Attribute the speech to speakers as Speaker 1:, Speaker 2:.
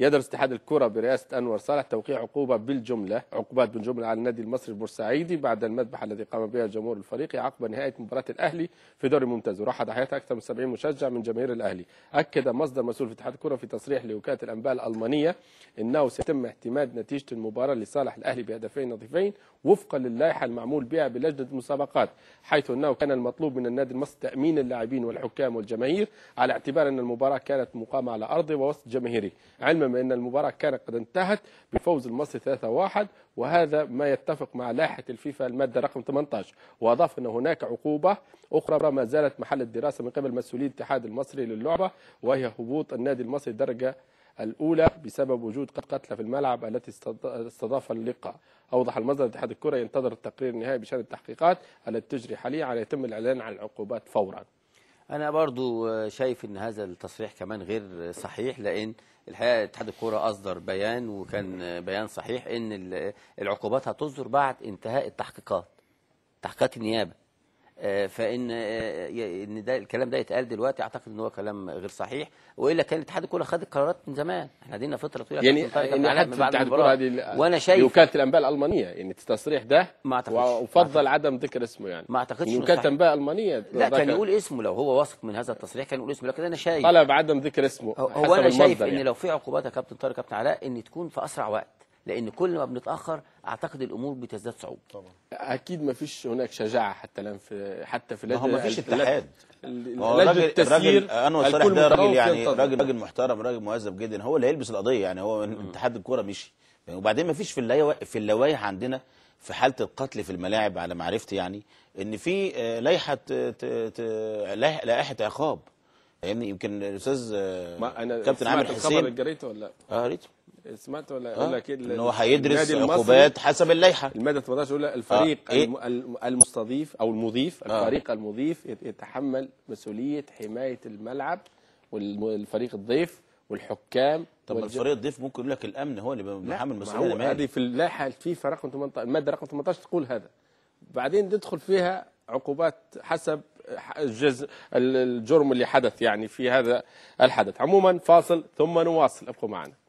Speaker 1: يدرس اتحاد الكرة برئاسة أنور صالح توقيع عقوبة بالجملة عقوبات بالجملة على النادي المصري البورسعيدي بعد المذبحة الذي قام بها جمهور الفريق عقب نهاية مباراة الأهلي في دوري ممتاز وراح حياته أكثر من 70 مشجع من جماهير الأهلي أكد مصدر مسؤول في اتحاد الكرة في تصريح لوكالة الأنباء الألمانية أنه سيتم اعتماد نتيجة المباراة لصالح الأهلي بهدفين نظيفين وفقا للائحة المعمول بها بلجنة المسابقات حيث أنه كان المطلوب من النادي المصري تأمين اللاعبين والحكام والجماهير على اعتبار أن المباراة كانت مقامة على أرضه ووسط جماهيري علما بما أن المباراة كانت قد انتهت بفوز المصري 3-1 وهذا ما يتفق مع لائحة الفيفا المادة رقم 18 وأضاف أن هناك عقوبة أخرى ما زالت محل الدراسة من قبل مسؤولي الاتحاد المصري للعبة وهي هبوط النادي المصري الدرجة الأولى بسبب وجود قتلى في الملعب التي استضاف اللقاء أوضح المصدر اتحاد الكرة ينتظر التقرير النهائي بشأن التحقيقات التي تجري حاليا على يتم الإعلان عن العقوبات فورا
Speaker 2: انا برضو شايف ان هذا التصريح كمان غير صحيح لان الحقيقه اتحاد الكوره اصدر بيان وكان بيان صحيح ان العقوبات هتصدر بعد انتهاء التحقيقات تحقيقات النيابه آه، فان آه، ان ده الكلام ده يتقال دلوقتي اعتقد ان هو كلام غير صحيح والا كان الاتحاد الكوره خد القرارات من زمان احنا دينا فتره طويله يعني ان يعني حتى الاتحاد الكوره وانا شايف وكاله
Speaker 1: الانباء الالمانيه يعني التصريح ده ما اعتقدش وافضل عدم ذكر اسمه يعني ما اعتقدش وكاله الانباء الالمانيه لا كان يقول
Speaker 2: اسمه لو هو واثق من هذا التصريح كان يقول اسمه لكن انا شايف طلب
Speaker 1: عدم ذكر اسمه هو انا شايف يعني. ان لو
Speaker 2: في عقوبات يا كابتن طارق كابتن علاء ان تكون في اسرع وقت لان كل ما بنتاخر اعتقد الامور بتزداد صعوبه طبعا
Speaker 1: اكيد ما فيش هناك شجاعه حتى الان في حتى في لجنه ما فيش اتحاد الراجل الراجل انور صالح ده راجل يعني راجل راجل محترم راجل مهذب جدا هو اللي هيلبس
Speaker 3: القضيه يعني هو اتحاد الكوره مشي يعني وبعدين ما فيش في اللوائح في اللوائح عندنا في حاله القتل في الملاعب على معرفتي يعني ان في آه، لائحه لائحه عقاب فاهمني يمكن الاستاذ آه، كابتن عامر حسين انا قريته ولا
Speaker 1: اه قريته سمعت ولا اقول آه. لك ايه ان هو هيدرس عقوبات حسب اللائحه الماده 18 يقول آه. الفريق آه. إيه؟ المستضيف او المضيف آه. الفريق المضيف يتحمل مسؤوليه حمايه الملعب والفريق الضيف والحكام طب والج... الفريق الضيف ممكن يقول لك الامن هو اللي بيتحمل مسؤوليه هذه في اللائحه الفيفا رقم 18 الماده رقم 18 تقول هذا بعدين تدخل فيها عقوبات حسب الجزء الجرم اللي حدث يعني في هذا الحدث عموما فاصل ثم نواصل ابقوا معنا